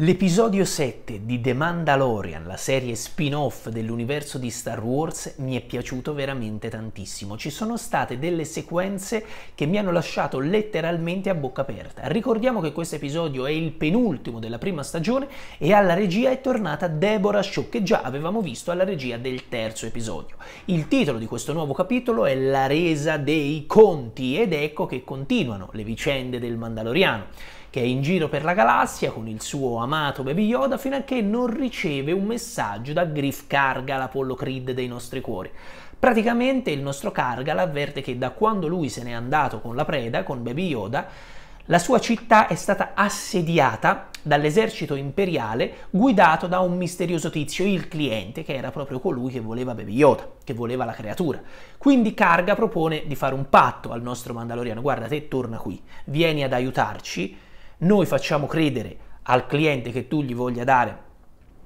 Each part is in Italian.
L'episodio 7 di The Mandalorian, la serie spin-off dell'universo di Star Wars, mi è piaciuto veramente tantissimo. Ci sono state delle sequenze che mi hanno lasciato letteralmente a bocca aperta. Ricordiamo che questo episodio è il penultimo della prima stagione e alla regia è tornata Deborah Shaw, che già avevamo visto alla regia del terzo episodio. Il titolo di questo nuovo capitolo è La resa dei conti ed ecco che continuano le vicende del Mandaloriano che è in giro per la galassia con il suo amato Baby Yoda fino a che non riceve un messaggio da Griff Karga, l'Apollo Creed dei nostri cuori. Praticamente il nostro Kargal l'avverte che da quando lui se n'è andato con la preda, con Baby Yoda, la sua città è stata assediata dall'esercito imperiale guidato da un misterioso tizio, il cliente, che era proprio colui che voleva Baby Yoda, che voleva la creatura. Quindi Karga propone di fare un patto al nostro Mandaloriano, guarda te torna qui, vieni ad aiutarci, noi facciamo credere al cliente che tu gli voglia dare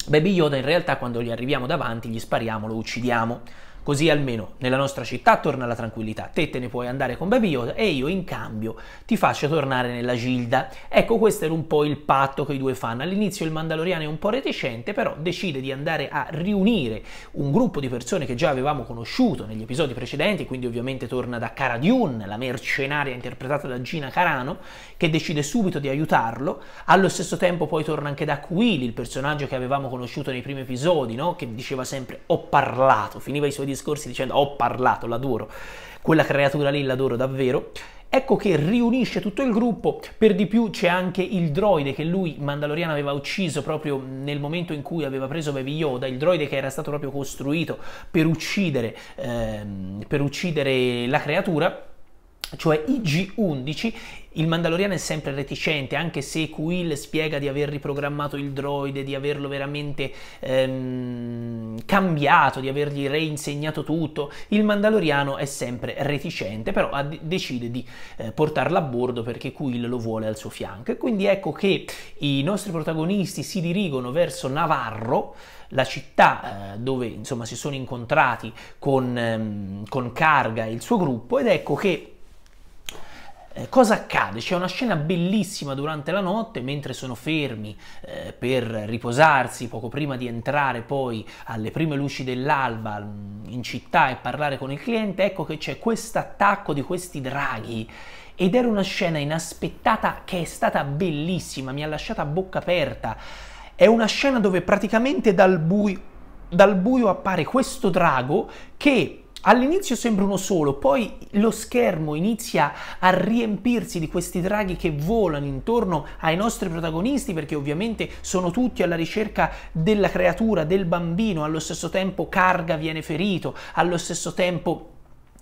Baby Yoda, in realtà quando gli arriviamo davanti gli spariamo, lo uccidiamo. Così almeno nella nostra città torna la tranquillità. Te te ne puoi andare con Baby Yoda e io in cambio ti faccio tornare nella Gilda. Ecco, questo era un po' il patto che i due fanno. All'inizio il Mandaloriano è un po' reticente, però decide di andare a riunire un gruppo di persone che già avevamo conosciuto negli episodi precedenti, quindi ovviamente torna da Cara Dune, la mercenaria interpretata da Gina Carano, che decide subito di aiutarlo. Allo stesso tempo poi torna anche da Quill, il personaggio che avevamo conosciuto nei primi episodi, no? che diceva sempre ho parlato, finiva i suoi episodi dicendo ho parlato, l'adoro, quella creatura lì l'adoro davvero. Ecco che riunisce tutto il gruppo, per di più c'è anche il droide che lui Mandalorian aveva ucciso proprio nel momento in cui aveva preso Baby Yoda, il droide che era stato proprio costruito per uccidere, ehm, per uccidere la creatura cioè IG-11, il Mandaloriano è sempre reticente, anche se Quill spiega di aver riprogrammato il droide, di averlo veramente ehm, cambiato, di avergli reinsegnato tutto, il Mandaloriano è sempre reticente, però ad- decide di eh, portarlo a bordo perché Quill lo vuole al suo fianco. E quindi ecco che i nostri protagonisti si dirigono verso Navarro, la città eh, dove insomma si sono incontrati con, ehm, con Carga e il suo gruppo, ed ecco che eh, cosa accade? C'è una scena bellissima durante la notte, mentre sono fermi eh, per riposarsi poco prima di entrare poi alle prime luci dell'alba mm, in città e parlare con il cliente, ecco che c'è questo attacco di questi draghi ed era una scena inaspettata che è stata bellissima, mi ha lasciata a bocca aperta. È una scena dove praticamente dal buio, dal buio appare questo drago che All'inizio sembra uno solo, poi lo schermo inizia a riempirsi di questi draghi che volano intorno ai nostri protagonisti perché ovviamente sono tutti alla ricerca della creatura, del bambino, allo stesso tempo Carga viene ferito, allo stesso tempo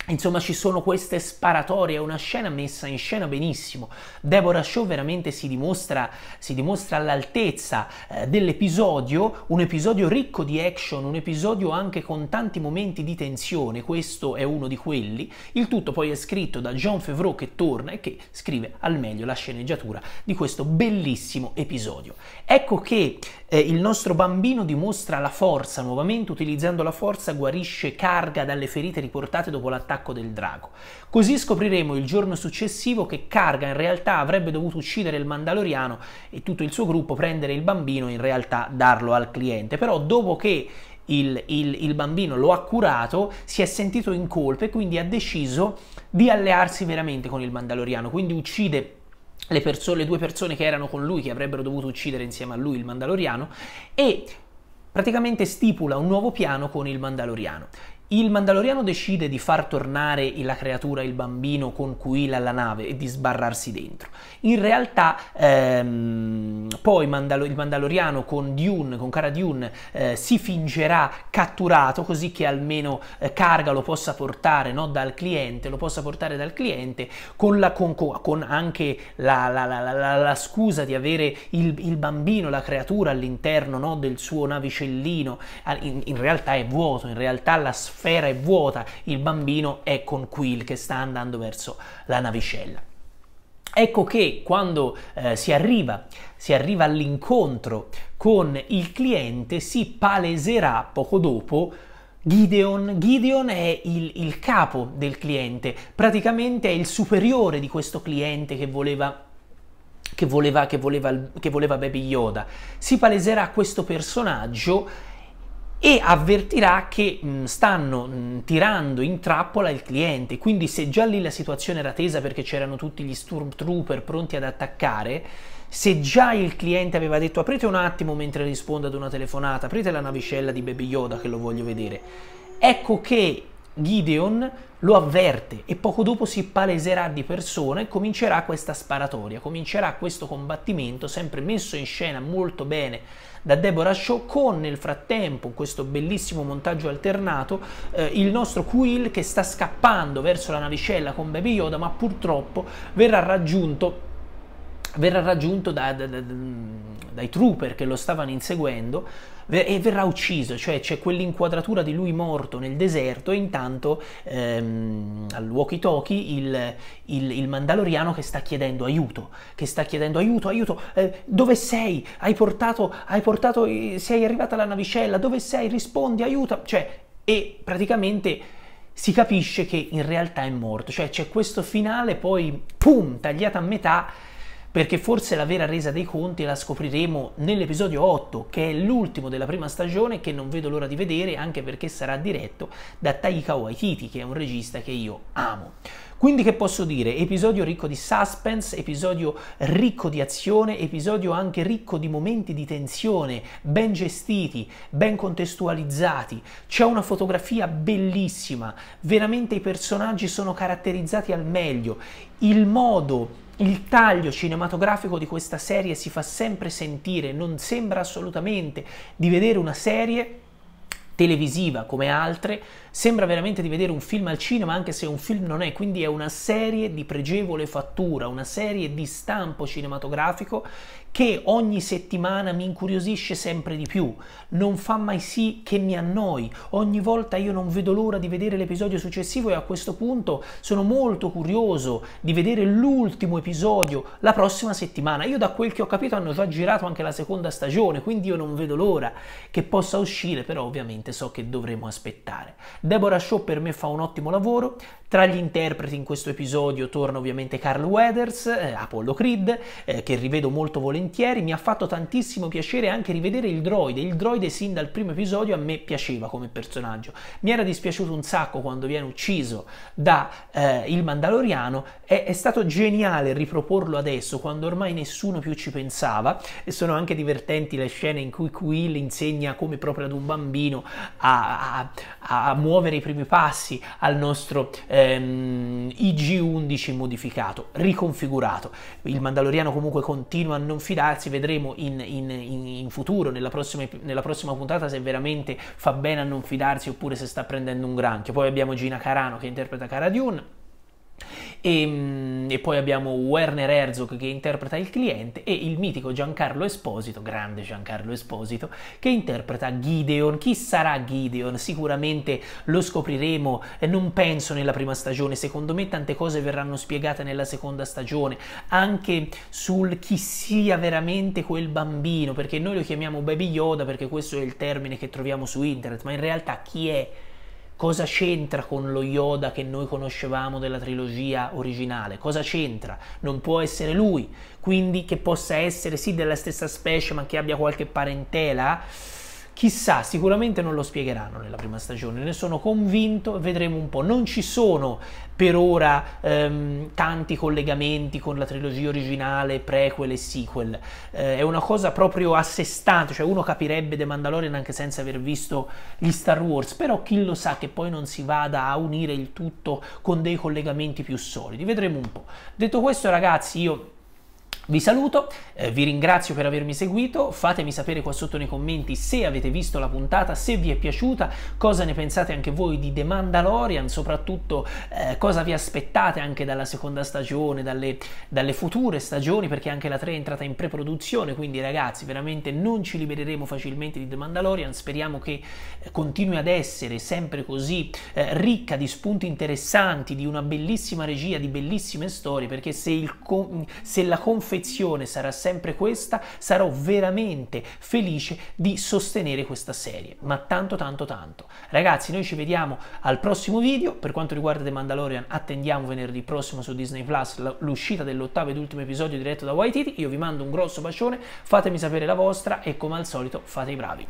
Insomma, ci sono queste sparatorie, è una scena messa in scena benissimo. Deborah Shaw veramente si dimostra, si dimostra all'altezza eh, dell'episodio, un episodio ricco di action, un episodio anche con tanti momenti di tensione, questo è uno di quelli. Il tutto poi è scritto da John Favreau che torna e che scrive al meglio la sceneggiatura di questo bellissimo episodio. Ecco che eh, il nostro bambino dimostra la forza, nuovamente utilizzando la forza guarisce Carga dalle ferite riportate dopo l'attacco l'attacco del drago. Così scopriremo il giorno successivo che Karga in realtà avrebbe dovuto uccidere il Mandaloriano e tutto il suo gruppo prendere il bambino e in realtà darlo al cliente. Però dopo che il, il, il, bambino lo ha curato, si è sentito in colpa e quindi ha deciso di allearsi veramente con il Mandaloriano, quindi uccide le, perso- le due persone che erano con lui, che avrebbero dovuto uccidere insieme a lui il Mandaloriano, e praticamente stipula un nuovo piano con il Mandaloriano. Il Mandaloriano decide di far tornare la creatura, il bambino, con Quill alla nave e di sbarrarsi dentro. In realtà ehm, poi Mandalo- il Mandaloriano con Dune, con Cara Dune, eh, si fingerà catturato così che almeno eh, Carga lo possa portare no, dal cliente, lo possa portare dal cliente con, la, con, con anche la, la, la, scusa di avere il, il bambino, la creatura all'interno no, del suo navicellino. Ah, in, in realtà è vuoto, in realtà la sfida sfera è vuota, il bambino è con Quill che sta andando verso la navicella. Ecco che quando eh, si arriva, si arriva all'incontro con il cliente, si paleserà poco dopo Gideon. Gideon è il, il, capo del cliente, praticamente è il superiore di questo cliente che voleva, che voleva, che voleva, che voleva Baby Yoda. Si paleserà questo personaggio e avvertirà che mh, mm, stanno mh, mm, tirando in trappola il cliente, quindi se già lì la situazione era tesa perché c'erano tutti gli stormtrooper pronti ad attaccare, se già il cliente aveva detto aprite un attimo mentre rispondo ad una telefonata, aprite la navicella di Baby Yoda che lo voglio vedere, ecco che Gideon lo avverte e poco dopo si paleserà di persona e comincerà questa sparatoria, comincerà questo combattimento sempre messo in scena molto bene da Deborah Shaw con nel frattempo questo bellissimo montaggio alternato eh, il nostro Quill che sta scappando verso la navicella con Baby Yoda ma purtroppo verrà raggiunto verrà raggiunto da, da, da, dai trooper che lo stavano inseguendo e verrà ucciso, cioè c'è quell'inquadratura di lui morto nel deserto e intanto ehm, al walkie-talkie il, il, il, mandaloriano che sta chiedendo aiuto, che sta chiedendo aiuto, aiuto, eh, dove sei? Hai portato, hai portato, sei arrivata alla navicella, dove sei? Rispondi, aiuta, cioè, e praticamente si capisce che in realtà è morto, cioè c'è questo finale poi, pum, tagliato a metà perché forse la vera resa dei conti la scopriremo nell'episodio 8, che è l'ultimo della prima stagione che non vedo l'ora di vedere, anche perché sarà diretto da Taika Waititi, che è un regista che io amo. Quindi che posso dire? Episodio ricco di suspense, episodio ricco di azione, episodio anche ricco di momenti di tensione, ben gestiti, ben contestualizzati. C'è una fotografia bellissima, veramente i personaggi sono caratterizzati al meglio. Il modo il taglio cinematografico di questa serie si fa sempre sentire, non sembra assolutamente di vedere una serie televisiva come altre, sembra veramente di vedere un film al cinema anche se un film non è, quindi è una serie di pregevole fattura, una serie di stampo cinematografico che ogni settimana mi incuriosisce sempre di più, non fa mai sì che mi annoi, ogni volta io non vedo l'ora di vedere l'episodio successivo e a questo punto sono molto curioso di vedere l'ultimo episodio la prossima settimana. Io da quel che ho capito hanno già girato anche la seconda stagione, quindi io non vedo l'ora che possa uscire, però ovviamente onestamente so che dovremo aspettare. Deborah Shaw per me fa un ottimo lavoro, tra gli interpreti in questo episodio torna ovviamente Carl Weathers, eh, Apollo Creed, eh, che rivedo molto volentieri, mi ha fatto tantissimo piacere anche rivedere il droide, il droide sin dal primo episodio a me piaceva come personaggio, mi era dispiaciuto un sacco quando viene ucciso da eh, il Mandaloriano, è, è stato geniale riproporlo adesso quando ormai nessuno più ci pensava e sono anche divertenti le scene in cui Quill insegna come proprio ad un bambino a, a, a muovere i primi passi al nostro ehm, IG11 modificato, riconfigurato. Il Mandaloriano comunque continua a non fidarsi, vedremo in, in, in, futuro, nella prossima, nella prossima puntata, se veramente fa bene a non fidarsi oppure se sta prendendo un granchio. Poi abbiamo Gina Carano che interpreta Cara Dune e, ehm, e, poi abbiamo Werner Herzog che interpreta il cliente e il mitico Giancarlo Esposito, grande Giancarlo Esposito, che interpreta Gideon. Chi sarà Gideon? Sicuramente lo scopriremo, eh, non penso nella prima stagione, secondo me tante cose verranno spiegate nella seconda stagione, anche sul chi sia veramente quel bambino, perché noi lo chiamiamo Baby Yoda perché questo è il termine che troviamo su internet, ma in realtà chi è? Cosa c'entra con lo Yoda che noi conoscevamo della trilogia originale? Cosa c'entra? Non può essere lui, quindi che possa essere sì della stessa specie ma che abbia qualche parentela? Chissà, sicuramente non lo spiegheranno nella prima stagione, ne sono convinto, vedremo un po'. Non ci sono per ora ehm, tanti collegamenti con la trilogia originale, prequel e sequel. Eh, è una cosa proprio a sé stante, cioè uno capirebbe The Mandalorian anche senza aver visto gli Star Wars, però chi lo sa che poi non si vada a unire il tutto con dei collegamenti più solidi. Vedremo un po'. Detto questo ragazzi, io vi saluto, eh, vi ringrazio per avermi seguito, fatemi sapere qua sotto nei commenti se avete visto la puntata, se vi è piaciuta, cosa ne pensate anche voi di The Mandalorian, soprattutto eh, cosa vi aspettate anche dalla seconda stagione, dalle, dalle, future stagioni, perché anche la 3 è entrata in pre-produzione, quindi ragazzi veramente non ci libereremo facilmente di The Mandalorian, speriamo che eh, continui ad essere sempre così eh, ricca di spunti interessanti, di una bellissima regia, di bellissime storie, perché se, se la confezione lezione sarà sempre questa, sarò veramente felice di sostenere questa serie, ma tanto tanto tanto. Ragazzi, noi ci vediamo al prossimo video, per quanto riguarda The Mandalorian attendiamo venerdì prossimo su Disney Plus l'uscita dell'ottavo ed ultimo episodio diretto da Waititi, io vi mando un grosso bacione, fatemi sapere la vostra e come al solito fate i bravi.